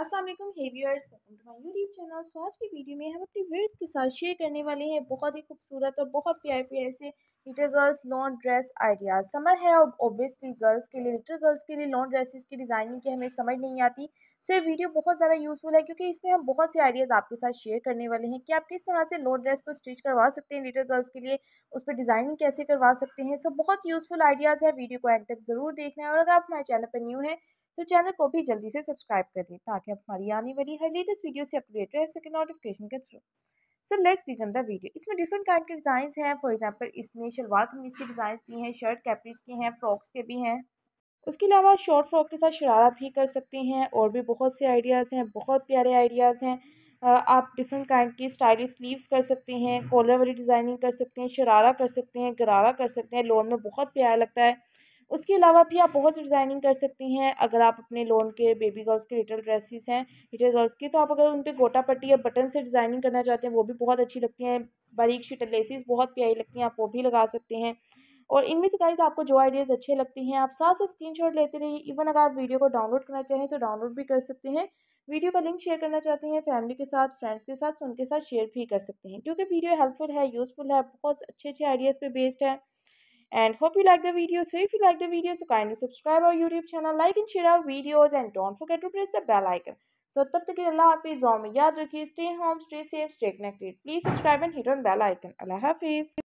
अस्सलाम वालेकुम hey viewers welcome to my YouTube channel so आज की वीडियो में हम अपने व्यूअर्स के साथ शेयर करने वाले हैं बहुत ही खूबसूरत और बहुत प्यारे प्यारे से little girls long dress ideas summer है और ऑब्वियसली गर्ल्स के लिए लिटिल गर्ल्स के लिए लॉन्ग ड्रेसेस की डिज़ाइनिंग की हमें समझ नहीं आती सो ये वीडियो बहुत ज़्यादा यूज़फुल है क्योंकि इसमें हम बहुत से आइडियाज़ आपके साथ शेयर करने वाले हैं कि आप किस तरह से लॉन्ग ड्रेस को स्टिच करवा सकते हैं लिटिल गर्ल्स के लिए उस पर डिज़ाइनिंग कैसे करवा सकते हैं सो बहुत यूज़फुल आइडियाज़ है वीडियो को एंड तक ज़रूर देखना है और अगर आप हमारे चैनल पर न्यू है तो चैनल को भी जल्दी से सब्सक्राइब कर दें ताकि आप हमारी आने वाली हर लेटेस्ट वीडियो से अपडेट रह सके नोटिफिकेशन के through so let's begin the video इसमें डिफरेंट काइंड के डिज़ाइन हैं फॉर एग्ज़ाम्पल इसमें शलवार कमीज के डिज़ाइन भी हैं शर्ट कैपरीज के हैं फ्रॉक्स के भी हैं उसके अलावा शॉर्ट फ्रॉक के साथ शरारा भी कर सकते हैं और भी बहुत से आइडियाज़ हैं बहुत प्यारे आइडियाज़ हैं आप डिफरेंट काइंड की स्टाइलिश स्लीव्स कर सकते हैं कॉलर वाली डिज़ाइनिंग कर सकते हैं शरारा कर सकते हैं गरारा कर सकते हैं लोन में बहुत प्यारा लगता है उसके अलावा भी आप बहुत सी डिज़ाइनिंग कर सकती हैं अगर आप अपने लोन के बेबी गर्ल्स के लिटल ड्रेसेस हैं लिटल गर्ल्स की तो आप अगर उन पर गोटा पट्टी या बटन से डिज़ाइनिंग करना चाहते हैं वो भी बहुत अच्छी लगती हैं बारीक शीट लेसिस बहुत प्यारी लगती हैं आप वो भी लगा सकते हैं और इनमें से गाइज आपको जो आइडियाज़ अच्छे लगते हैं आप साथ साथ स्क्रीन लेते रहिए इवन अगर आप वीडियो को डाउनलोड करना चाहें तो डाउनलोड भी कर सकते हैं वीडियो का लिंक शेयर करना चाहते हैं फैमिली के साथ फ्रेंड्स के साथ उनके साथ शेयर भी कर सकते हैं क्योंकि वीडियो हेल्पफुल है यूज़फुल है बहुत अच्छे अच्छे आइडियाज़ पे बेस्ड है and hope you like the video so if you like the video so kindly subscribe our youtube channel like and share our videos and don't forget to press the bell icon so तब तक Allah Hafiz. अल्लाह हाफिज़ और stay रखिए stay home stay safe stay connected please subscribe and hit on bell icon